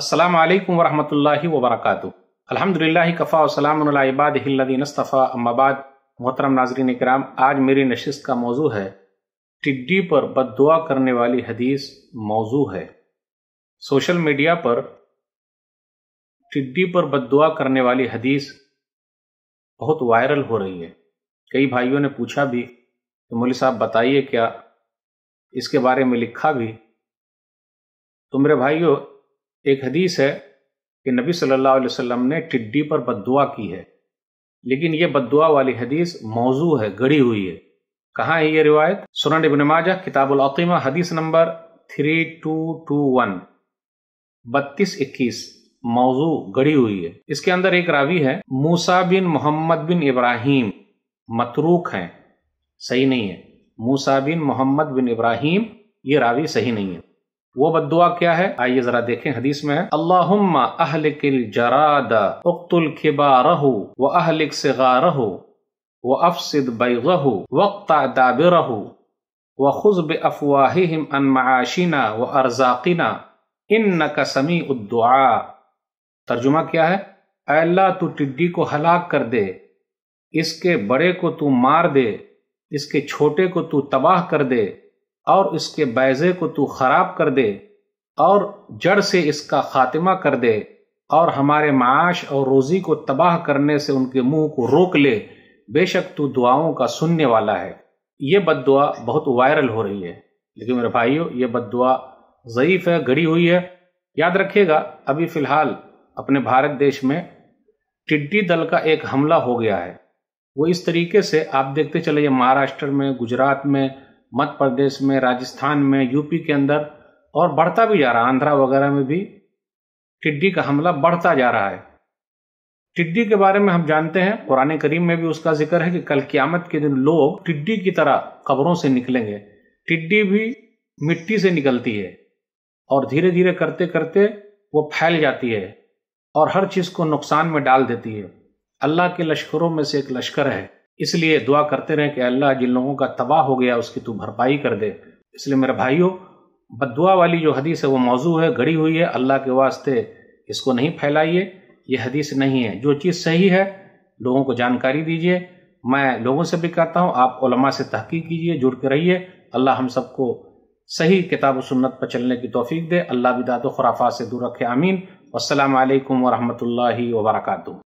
अस्सलाम वालेकुम वरहमतुल्लाहि वबरकातुहू अल्हम्दुलिल्लाह कफ़ा वसलाम इबादीनस्तफ़ा अम्माबाद मोहतरम नाजरीन कराम आज मेरी नशस्त का मौजू है टिड्डी पर बददुआ करने वाली हदीस मौजू है सोशल मीडिया पर टिड्डी पर बददुआ करने वाली हदीस बहुत वायरल हो रही है कई भाइयों ने पूछा भी तो मौली साहब बताइए क्या इसके बारे में लिखा भी तो मेरे भाइयों एक हदीस है कि नबी सल्लल्लाहु अलैहि वसल्लम ने टिड्डी पर बददुआ की है लेकिन ये बददुआ वाली हदीस मौजू है गड़ी हुई है कहाँ है ये रिवायत सुन इबन माजा किताबुल अकीमा हदीस number three two two one बत्तीस इक्कीस मौजू गड़ी हुई है इसके अंदर एक रावी है मूसा बिन मोहम्मद बिन इब्राहिम मतरूक हैं सही नहीं है मूसा बिन मोहम्मद बिन इब्राहिम ये रावी सही नहीं है वो बदुआ क्या है आइए जरा देखें हदीस में है अल्लाहुम्मा अहलिकिल जराद उक्तुल खिबारहु व अहलिक सिगारहु व अफसिद बैगहु वक्त दाबिरहु व खुजब अफवाहिहिम अन माशिना व अरजाकिना इन का समी उद्दुआ तर्जुमा क्या है अल्लाह तू टिड्डी को हलाक कर दे इसके बड़े को तू मार दे इसके छोटे को तू तबाह कर दे और इसके बैजे को तू खराब कर दे और जड़ से इसका खात्मा कर दे और हमारे माश और रोजी को तबाह करने से उनके मुंह को रोक ले बेशक तू दुआओं का सुनने वाला है ये बद बहुत वायरल हो रही है लेकिन मेरे भाइयों ये बद ज़यीफ़ है घड़ी हुई है याद रखिएगा अभी फ़िलहाल अपने भारत देश में टिड्डी दल का एक हमला हो गया है वो इस तरीके से आप देखते चले महाराष्ट्र में गुजरात में मध्य प्रदेश में राजस्थान में यूपी के अंदर और बढ़ता भी जा रहा है आंध्रा वगैरह में भी टिड्डी का हमला बढ़ता जा रहा है टिड्डी के बारे में हम जानते हैं पुराने करीम में भी उसका जिक्र है कि कल क्यामत के दिन लोग टिड्डी की तरह कब्रों से निकलेंगे टिड्डी भी मिट्टी से निकलती है और धीरे धीरे करते करते वो फैल जाती है और हर चीज़ को नुकसान में डाल देती है अल्लाह के लश्करों में से एक लश्कर है इसलिए दुआ करते रहें कि अल्लाह जिन लोगों का तबाह हो गया उसकी तू भरपाई कर दे इसलिए मेरे भाइयों बदुआ वाली जो हदीस है वो मौजू है घड़ी हुई है अल्लाह के वास्ते इसको नहीं फैलाइए ये हदीस नहीं है जो चीज़ सही है लोगों को जानकारी दीजिए मैं लोगों से भी कहता हूँ आप उलमा से तहकीक कीजिए जुड़ के रहिए अल्लाह हम सबको सही किताब सुन्नत पर चलने की तोफ़ी दे अल्लाह बिदात खुराफा से दूर रखे आमीन असलकम वरहमल वर्का